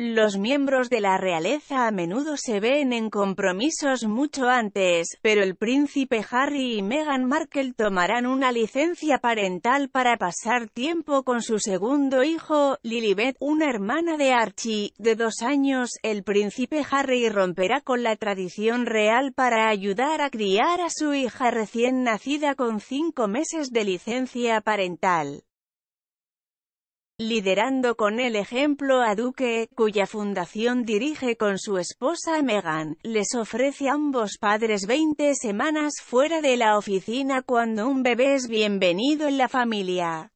Los miembros de la realeza a menudo se ven en compromisos mucho antes, pero el príncipe Harry y Meghan Markle tomarán una licencia parental para pasar tiempo con su segundo hijo, Lilibet, una hermana de Archie, de dos años. El príncipe Harry romperá con la tradición real para ayudar a criar a su hija recién nacida con cinco meses de licencia parental liderando con el ejemplo a Duque, cuya fundación dirige con su esposa Megan, les ofrece a ambos padres 20 semanas fuera de la oficina cuando un bebé es bienvenido en la familia.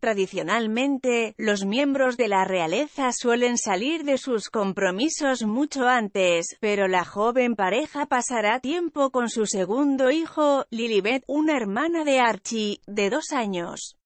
Tradicionalmente, los miembros de la realeza suelen salir de sus compromisos mucho antes, pero la joven pareja pasará tiempo con su segundo hijo, Lilibet, una hermana de Archie, de dos años.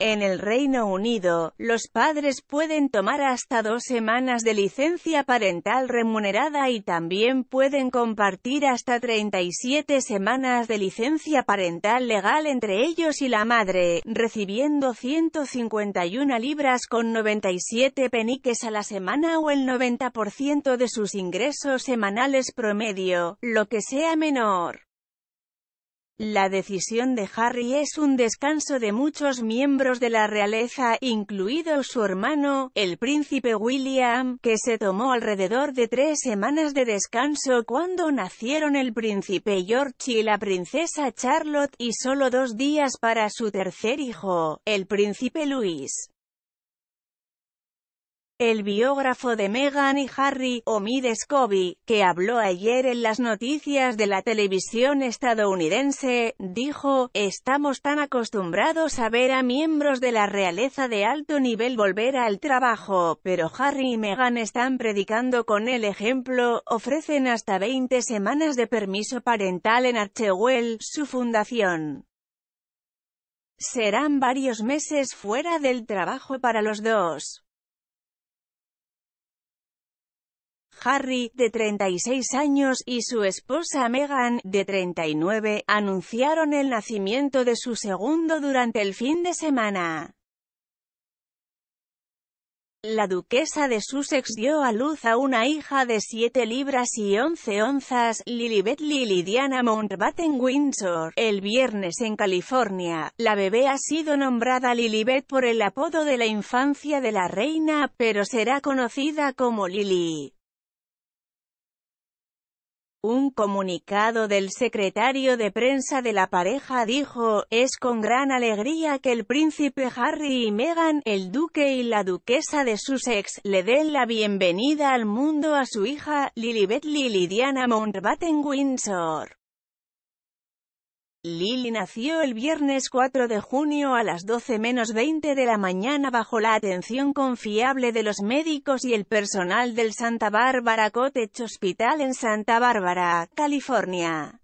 En el Reino Unido, los padres pueden tomar hasta dos semanas de licencia parental remunerada y también pueden compartir hasta 37 semanas de licencia parental legal entre ellos y la madre, recibiendo 151 libras con 97 peniques a la semana o el 90% de sus ingresos semanales promedio, lo que sea menor. La decisión de Harry es un descanso de muchos miembros de la realeza, incluido su hermano, el príncipe William, que se tomó alrededor de tres semanas de descanso cuando nacieron el príncipe George y la princesa Charlotte y solo dos días para su tercer hijo, el príncipe Luis. El biógrafo de Meghan y Harry, Omid Scobie, que habló ayer en las noticias de la televisión estadounidense, dijo, «Estamos tan acostumbrados a ver a miembros de la realeza de alto nivel volver al trabajo, pero Harry y Meghan están predicando con el ejemplo, ofrecen hasta 20 semanas de permiso parental en Archewell, su fundación». Serán varios meses fuera del trabajo para los dos. Harry, de 36 años, y su esposa Meghan, de 39, anunciaron el nacimiento de su segundo durante el fin de semana. La duquesa de Sussex dio a luz a una hija de 7 libras y 11 onzas, Lilibet Lily Diana Mountbatten Windsor, el viernes en California. La bebé ha sido nombrada Lilibet por el apodo de la infancia de la reina, pero será conocida como Lily. Un comunicado del secretario de prensa de la pareja dijo, es con gran alegría que el príncipe Harry y Meghan, el duque y la duquesa de Sussex, le den la bienvenida al mundo a su hija, Lilibet Lilidiana Diana Mountbatten Windsor. Lily nació el viernes 4 de junio a las 12 menos 20 de la mañana bajo la atención confiable de los médicos y el personal del Santa Bárbara Cottage Hospital en Santa Bárbara, California.